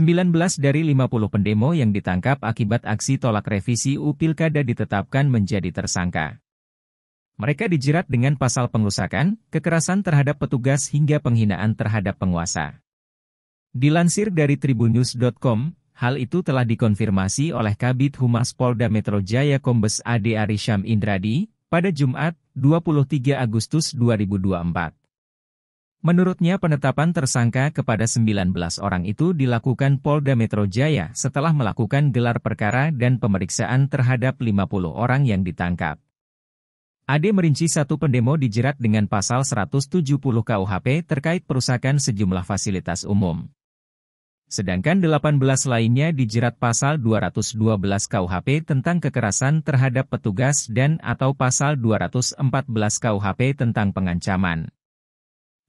19 dari 50 pendemo yang ditangkap akibat aksi tolak revisi U Pilkada ditetapkan menjadi tersangka. Mereka dijerat dengan pasal pengrusakan, kekerasan terhadap petugas hingga penghinaan terhadap penguasa. Dilansir dari tribunews.com, hal itu telah dikonfirmasi oleh Kabit Humas Polda Metro Jaya Kombes Ade Arisham Indradi pada Jumat, 23 Agustus 2024. Menurutnya penetapan tersangka kepada 19 orang itu dilakukan Polda Metro Jaya setelah melakukan gelar perkara dan pemeriksaan terhadap 50 orang yang ditangkap. Ade merinci satu pendemo dijerat dengan pasal 170 KUHP terkait perusakan sejumlah fasilitas umum. Sedangkan 18 lainnya dijerat pasal 212 KUHP tentang kekerasan terhadap petugas dan atau pasal 214 KUHP tentang pengancaman.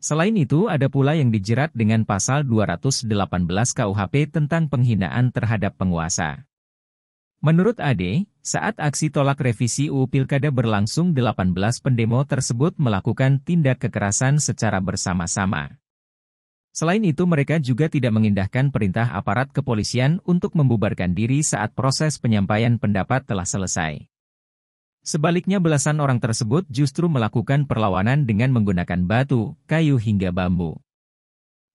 Selain itu ada pula yang dijerat dengan pasal 218 KUHP tentang penghinaan terhadap penguasa. Menurut Ade, saat aksi tolak revisi UU Pilkada berlangsung 18 pendemo tersebut melakukan tindak kekerasan secara bersama-sama. Selain itu mereka juga tidak mengindahkan perintah aparat kepolisian untuk membubarkan diri saat proses penyampaian pendapat telah selesai. Sebaliknya belasan orang tersebut justru melakukan perlawanan dengan menggunakan batu, kayu hingga bambu.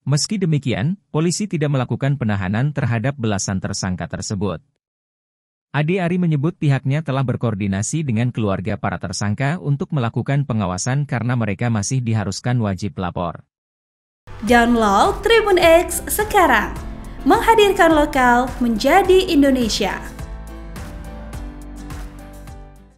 Meski demikian, polisi tidak melakukan penahanan terhadap belasan tersangka tersebut. Ade Ari menyebut pihaknya telah berkoordinasi dengan keluarga para tersangka untuk melakukan pengawasan karena mereka masih diharuskan wajib lapor. Download Tribun X sekarang, menghadirkan lokal menjadi Indonesia.